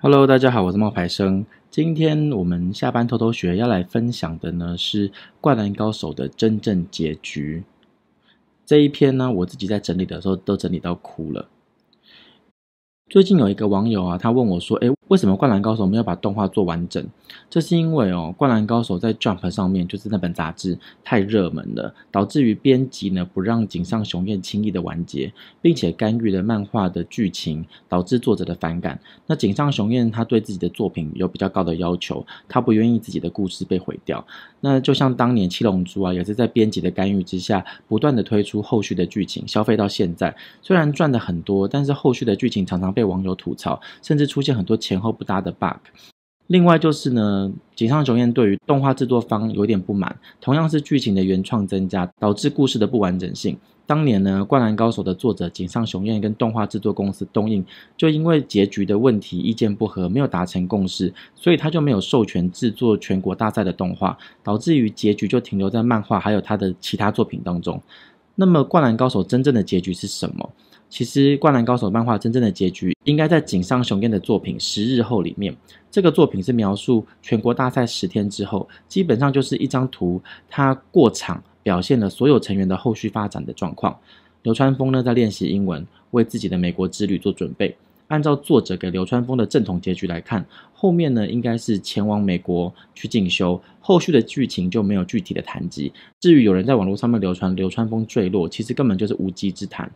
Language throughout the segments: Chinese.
Hello，大家好，我是冒牌生。今天我们下班偷偷学要来分享的呢是《灌篮高手》的真正结局这一篇呢，我自己在整理的时候都整理到哭了。最近有一个网友啊，他问我说：“哎。”为什么《灌篮高手》没有把动画做完整？这是因为哦，《灌篮高手》在 Jump 上面就是那本杂志太热门了，导致于编辑呢不让井上雄彦轻易的完结，并且干预了漫画的剧情，导致作者的反感。那井上雄彦他对自己的作品有比较高的要求，他不愿意自己的故事被毁掉。那就像当年《七龙珠》啊，也是在编辑的干预之下，不断的推出后续的剧情，消费到现在虽然赚的很多，但是后续的剧情常常被网友吐槽，甚至出现很多前。后不搭的 bug，另外就是呢，井上雄彦对于动画制作方有点不满。同样是剧情的原创增加，导致故事的不完整性。当年呢，《灌篮高手》的作者井上雄彦跟动画制作公司东映就因为结局的问题意见不合，没有达成共识，所以他就没有授权制作全国大赛的动画，导致于结局就停留在漫画还有他的其他作品当中。那么，《灌篮高手》真正的结局是什么？其实，《灌篮高手》漫画真正的结局应该在井上雄彦的作品《十日后》里面。这个作品是描述全国大赛十天之后，基本上就是一张图，它过场表现了所有成员的后续发展的状况。流川枫呢，在练习英文，为自己的美国之旅做准备。按照作者给流川枫的正统结局来看，后面呢应该是前往美国去进修，后续的剧情就没有具体的谈及。至于有人在网络上面流传流川枫坠落，其实根本就是无稽之谈。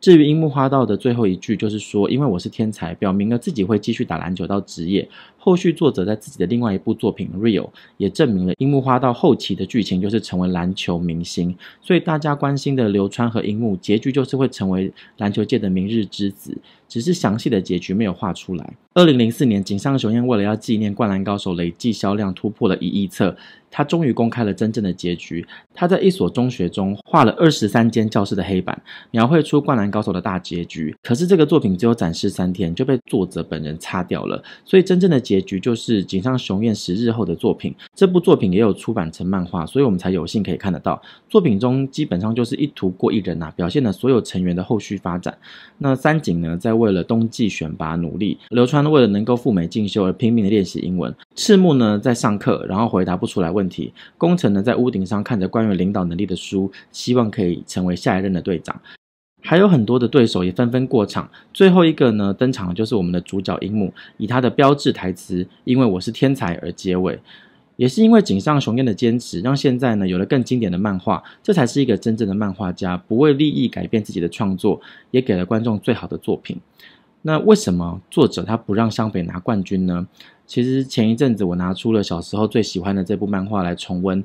至于樱木花道的最后一句，就是说，因为我是天才，表明了自己会继续打篮球到职业。后续作者在自己的另外一部作品《Real》也证明了樱木花道后期的剧情就是成为篮球明星。所以大家关心的流川和樱木结局就是会成为篮球界的明日之子。只是详细的结局没有画出来。二零零四年，井上雄彦为了要纪念《灌篮高手》，累计销量突破了一亿册，他终于公开了真正的结局。他在一所中学中画了二十三间教室的黑板，描绘出《灌篮高手》的大结局。可是这个作品只有展示三天就被作者本人擦掉了，所以真正的结局就是井上雄彦十日后的作品。这部作品也有出版成漫画，所以我们才有幸可以看得到。作品中基本上就是一图过一人呐，表现了所有成员的后续发展。那三井呢，在为了冬季选拔努力，流川为了能够赴美进修而拼命的练习英文。赤木呢在上课，然后回答不出来问题。宫城呢在屋顶上看着关于领导能力的书，希望可以成为下一任的队长。还有很多的对手也纷纷过场，最后一个呢登场就是我们的主角樱木，以他的标志台词“因为我是天才”而结尾。也是因为井上雄彦的坚持，让现在呢有了更经典的漫画。这才是一个真正的漫画家，不为利益改变自己的创作，也给了观众最好的作品。那为什么作者他不让湘北拿冠军呢？其实前一阵子我拿出了小时候最喜欢的这部漫画来重温，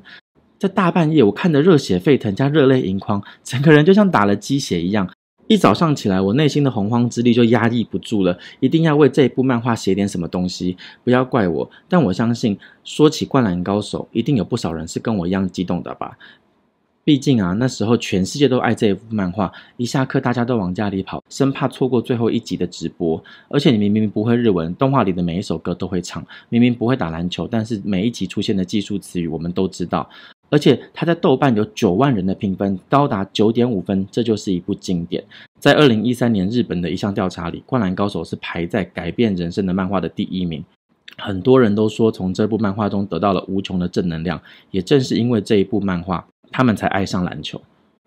在大半夜我看的热血沸腾加热泪盈眶，整个人就像打了鸡血一样。一早上起来，我内心的洪荒之力就压抑不住了，一定要为这一部漫画写点什么东西。不要怪我，但我相信，说起灌篮高手，一定有不少人是跟我一样激动的吧？毕竟啊，那时候全世界都爱这一部漫画，一下课大家都往家里跑，生怕错过最后一集的直播。而且你明明不会日文，动画里的每一首歌都会唱；明明不会打篮球，但是每一集出现的技术词语我们都知道。而且它在豆瓣有九万人的评分，高达九点五分，这就是一部经典。在二零一三年日本的一项调查里，《灌篮高手》是排在改变人生的漫画的第一名。很多人都说，从这部漫画中得到了无穷的正能量。也正是因为这一部漫画，他们才爱上篮球。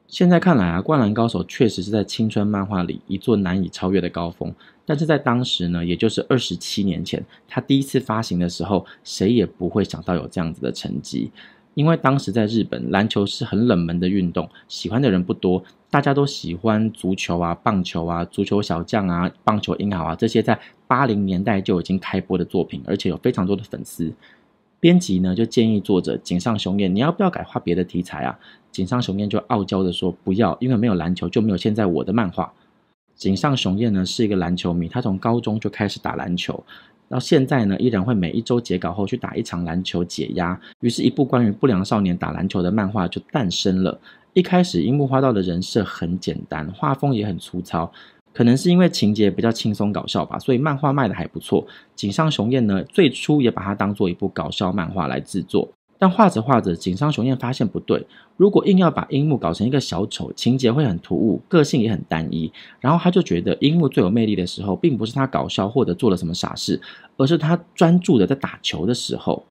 现在看来啊，《灌篮高手》确实是在青春漫画里一座难以超越的高峰。但是在当时呢，也就是二十七年前，它第一次发行的时候，谁也不会想到有这样子的成绩。因为当时在日本，篮球是很冷门的运动，喜欢的人不多。大家都喜欢足球啊、棒球啊、足球小将啊、棒球英豪啊这些在八零年代就已经开播的作品，而且有非常多的粉丝。编辑呢就建议作者井上雄彦，你要不要改画别的题材啊？井上雄彦就傲娇的说不要，因为没有篮球就没有现在我的漫画。井上雄彦呢是一个篮球迷，他从高中就开始打篮球，到现在呢依然会每一周截稿后去打一场篮球解压。于是，一部关于不良少年打篮球的漫画就诞生了。一开始，樱木花道的人设很简单，画风也很粗糙，可能是因为情节比较轻松搞笑吧，所以漫画卖的还不错。井上雄彦呢最初也把它当做一部搞笑漫画来制作。但画着画着，井上雄彦发现不对。如果硬要把樱木搞成一个小丑，情节会很突兀，个性也很单一。然后他就觉得，樱木最有魅力的时候，并不是他搞笑或者做了什么傻事，而是他专注的在打球的时候。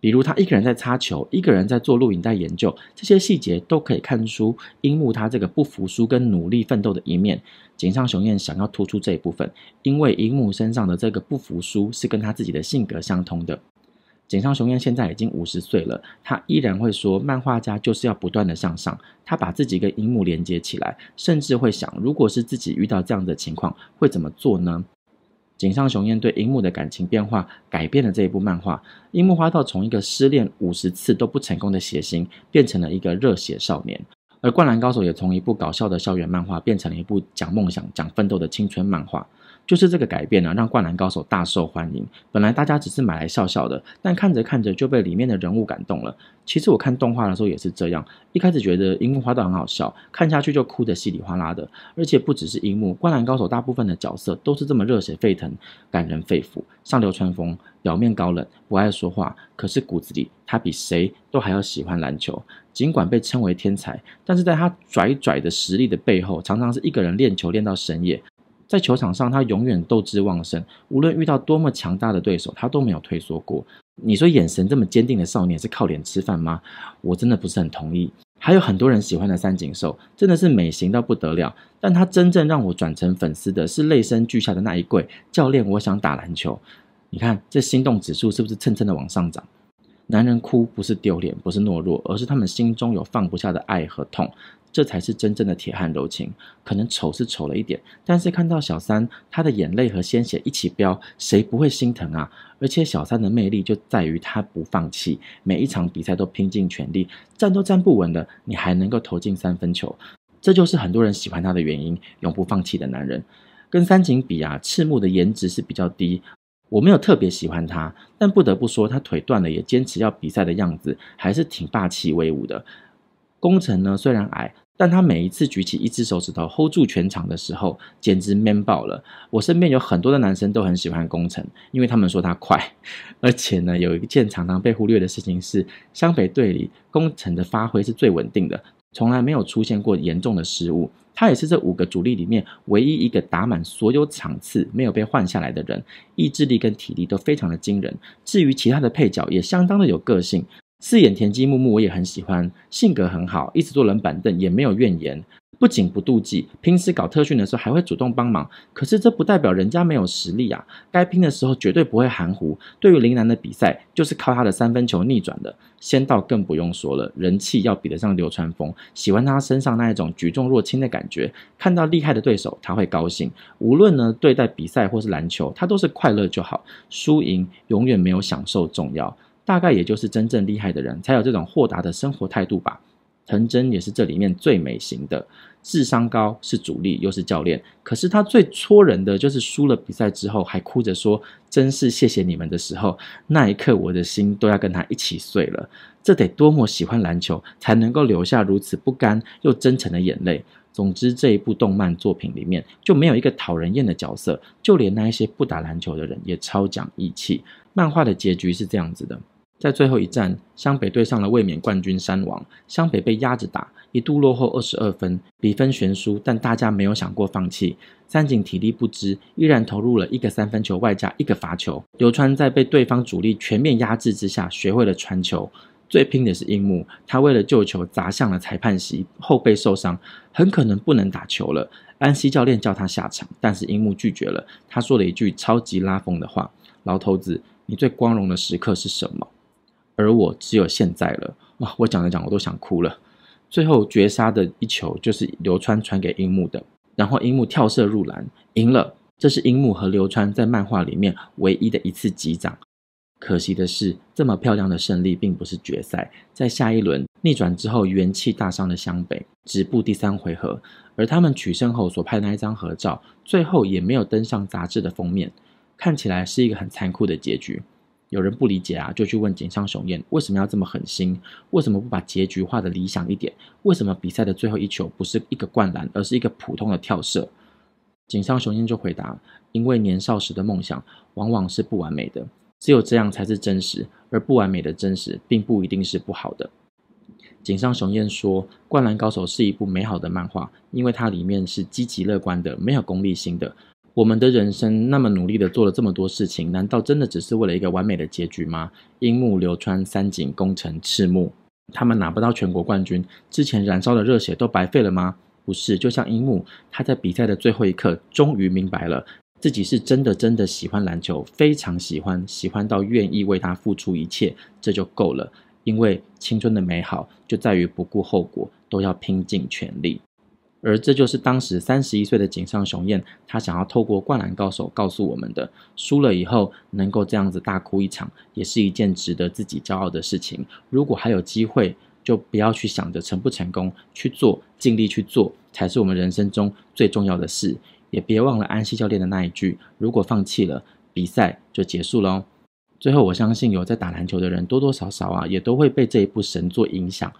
比如他一个人在擦球，一个人在做录影带研究，这些细节都可以看出樱木他这个不服输跟努力奋斗的一面。井上雄彦想要突出这一部分，因为樱木身上的这个不服输是跟他自己的性格相通的。井上雄彦现在已经五十岁了，他依然会说，漫画家就是要不断的向上。他把自己跟樱木连接起来，甚至会想，如果是自己遇到这样的情况，会怎么做呢？井上雄彦对樱木的感情变化，改变了这一部漫画。樱木花道从一个失恋五十次都不成功的谐星，变成了一个热血少年。而《灌篮高手》也从一部搞笑的校园漫画，变成了一部讲梦想、讲奋斗的青春漫画。就是这个改变呢，让灌篮高手大受欢迎。本来大家只是买来笑笑的，但看着看着就被里面的人物感动了。其实我看动画的时候也是这样，一开始觉得樱木花道很好笑，看下去就哭得稀里哗啦的。而且不只是樱木，灌篮高手大部分的角色都是这么热血沸腾、感人肺腑。上流川枫表面高冷、不爱说话，可是骨子里他比谁都还要喜欢篮球。尽管被称为天才，但是在他拽拽的实力的背后，常常是一个人练球练到深夜。在球场上，他永远斗志旺盛，无论遇到多么强大的对手，他都没有退缩过。你说眼神这么坚定的少年是靠脸吃饭吗？我真的不是很同意。还有很多人喜欢的三井寿，真的是美型到不得了。但他真正让我转成粉丝的是泪声俱下的那一跪：“教练，我想打篮球。”你看这心动指数是不是蹭蹭的往上涨？男人哭不是丢脸，不是懦弱，而是他们心中有放不下的爱和痛，这才是真正的铁汉柔情。可能丑是丑了一点，但是看到小三，他的眼泪和鲜血一起飙，谁不会心疼啊？而且小三的魅力就在于他不放弃，每一场比赛都拼尽全力，站都站不稳的，你还能够投进三分球，这就是很多人喜欢他的原因。永不放弃的男人，跟三井比啊，赤木的颜值是比较低。我没有特别喜欢他，但不得不说，他腿断了也坚持要比赛的样子，还是挺霸气威武的。工程呢，虽然矮，但他每一次举起一只手指头 hold 住全场的时候，简直 man 爆了。我身边有很多的男生都很喜欢工程，因为他们说他快。而且呢，有一件常常被忽略的事情是，湘北队里工程的发挥是最稳定的，从来没有出现过严重的失误。他也是这五个主力里面唯一一个打满所有场次没有被换下来的人，意志力跟体力都非常的惊人。至于其他的配角也相当的有个性，饰演田鸡木木我也很喜欢，性格很好，一直坐冷板凳也没有怨言。不仅不妒忌，平时搞特训的时候还会主动帮忙。可是这不代表人家没有实力啊！该拼的时候绝对不会含糊。对于林楠的比赛，就是靠他的三分球逆转的。仙道更不用说了，人气要比得上流川枫，喜欢他身上那一种举重若轻的感觉。看到厉害的对手，他会高兴。无论呢对待比赛或是篮球，他都是快乐就好。输赢永远没有享受重要。大概也就是真正厉害的人才有这种豁达的生活态度吧。藤真也是这里面最美型的，智商高是主力，又是教练。可是他最戳人的就是输了比赛之后还哭着说：“真是谢谢你们”的时候，那一刻我的心都要跟他一起碎了。这得多么喜欢篮球，才能够留下如此不甘又真诚的眼泪。总之，这一部动漫作品里面就没有一个讨人厌的角色，就连那一些不打篮球的人也超讲义气。漫画的结局是这样子的。在最后一战，湘北对上了卫冕冠军山王。湘北被压着打，一度落后二十二分，比分悬殊。但大家没有想过放弃。三井体力不支，依然投入了一个三分球，外加一个罚球。流川在被对方主力全面压制之下，学会了传球。最拼的是樱木，他为了救球砸向了裁判席，后背受伤，很可能不能打球了。安西教练叫他下场，但是樱木拒绝了。他说了一句超级拉风的话：“老头子，你最光荣的时刻是什么？”而我只有现在了哇，我讲着讲，我都想哭了。最后绝杀的一球就是流川传给樱木的，然后樱木跳射入篮，赢了。这是樱木和流川在漫画里面唯一的一次击掌。可惜的是，这么漂亮的胜利并不是决赛，在下一轮逆转之后元气大伤的湘北止步第三回合，而他们取胜后所拍的那一张合照，最后也没有登上杂志的封面，看起来是一个很残酷的结局。有人不理解啊，就去问井上雄彦为什么要这么狠心？为什么不把结局画的理想一点？为什么比赛的最后一球不是一个灌篮，而是一个普通的跳射？井上雄彦就回答：因为年少时的梦想往往是不完美的，只有这样才是真实，而不完美的真实并不一定是不好的。井上雄彦说，《灌篮高手》是一部美好的漫画，因为它里面是积极乐观的，没有功利心的。我们的人生那么努力的做了这么多事情，难道真的只是为了一个完美的结局吗？樱木、流川、三井、宫城、赤木，他们拿不到全国冠军，之前燃烧的热血都白费了吗？不是，就像樱木，他在比赛的最后一刻终于明白了，自己是真的真的喜欢篮球，非常喜欢，喜欢到愿意为他付出一切，这就够了。因为青春的美好就在于不顾后果，都要拼尽全力。而这就是当时三十一岁的井上雄彦，他想要透过灌篮高手告诉我们的：输了以后能够这样子大哭一场，也是一件值得自己骄傲的事情。如果还有机会，就不要去想着成不成功，去做，尽力去做，才是我们人生中最重要的事。也别忘了安西教练的那一句：如果放弃了，比赛就结束喽。最后，我相信有在打篮球的人，多多少少啊，也都会被这一部神作影响。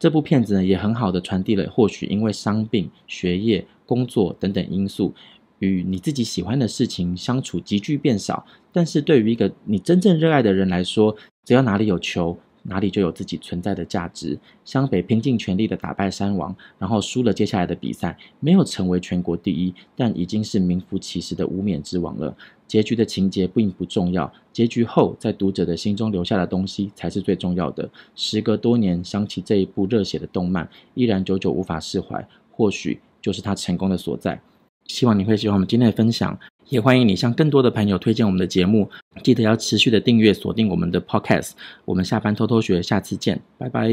这部片子呢，也很好的传递了，或许因为伤病、学业、工作等等因素，与你自己喜欢的事情相处急剧变少。但是对于一个你真正热爱的人来说，只要哪里有球。哪里就有自己存在的价值。湘北拼尽全力的打败山王，然后输了接下来的比赛，没有成为全国第一，但已经是名副其实的无冕之王了。结局的情节并不重要，结局后在读者的心中留下的东西才是最重要的。时隔多年，想起这一部热血的动漫，依然久久无法释怀，或许就是他成功的所在。希望你会喜欢我们今天的分享。也欢迎你向更多的朋友推荐我们的节目，记得要持续的订阅锁定我们的 podcast。我们下班偷偷学，下次见，拜拜。